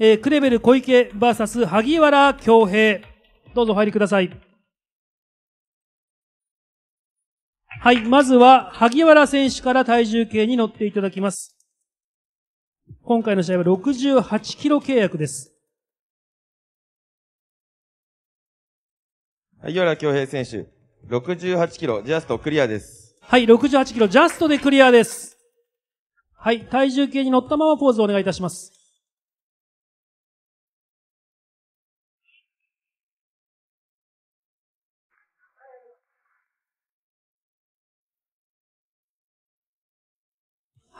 えー、クレベル小池 VS 萩原京平。どうぞお入りください。はい、まずは萩原選手から体重計に乗っていただきます。今回の試合は68キロ契約です。萩原京平選手、68キロ、ジャストクリアです。はい、68キロ、ジャストでクリアです。はい、体重計に乗ったままポーズをお願いいたします。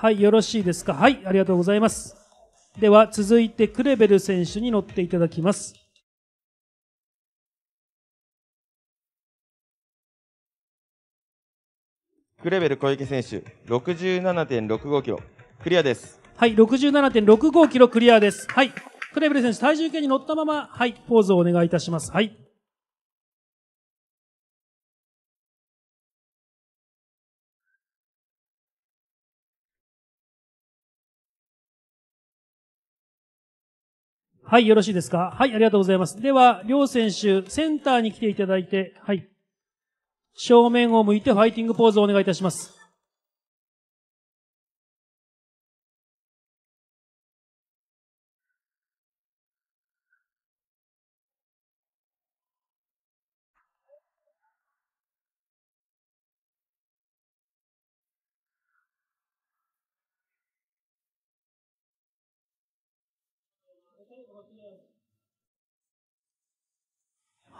はい、よろしいですか。はい、ありがとうございます。では、続いてクレベル選手に乗っていただきます。クレベル小池選手、67.65キロ、クリアです。はい、67.65キロクリアです。はい。クレベル選手、体重計に乗ったまま、はい、ポーズをお願いいたします。はい。はい、よろしいですかはい、ありがとうございます。では、両選手、センターに来ていただいて、はい。正面を向いてファイティングポーズをお願いいたします。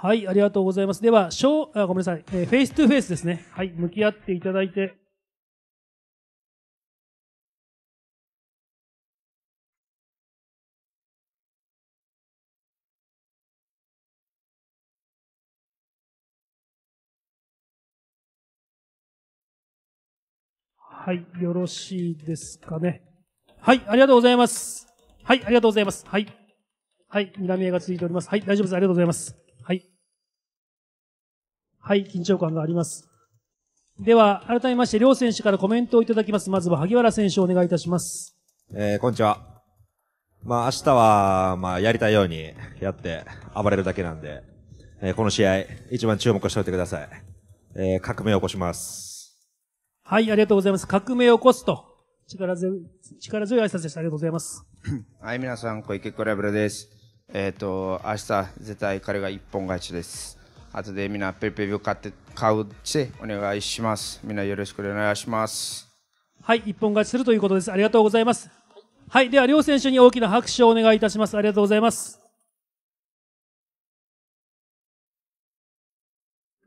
はい、ありがとうございます。では、ショー、あごめんなさい、えー、フェイストゥフェイスですね。はい、向き合っていただいて。はい、よろしいですかね。はい、ありがとうございます。はい、ありがとうございます。はい。はい、睨み合いが続いております。はい、大丈夫です。ありがとうございます。はい。はい、緊張感があります。では、改めまして、両選手からコメントをいただきます。まずは、萩原選手、お願いいたします。えー、こんにちは。まあ、明日は、まあ、やりたいようにやって暴れるだけなんで、えー、この試合、一番注目しておいてください。えー、革命を起こします。はい、ありがとうございます。革命を起こすと力強い、力強い挨拶でした。ありがとうございます。はい、皆さん、小池コラブラです。えっ、ー、と、明日、絶対彼が一本勝ちです。後でみんなペイペイを買って、買うってお願いします。みんなよろしくお願いします。はい、一本勝ちするということです。ありがとうございます。はい、では両選手に大きな拍手をお願いいたします。ありがとうございます。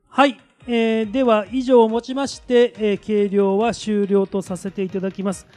はい、えー、では以上をもちまして、えー、計量は終了とさせていただきます。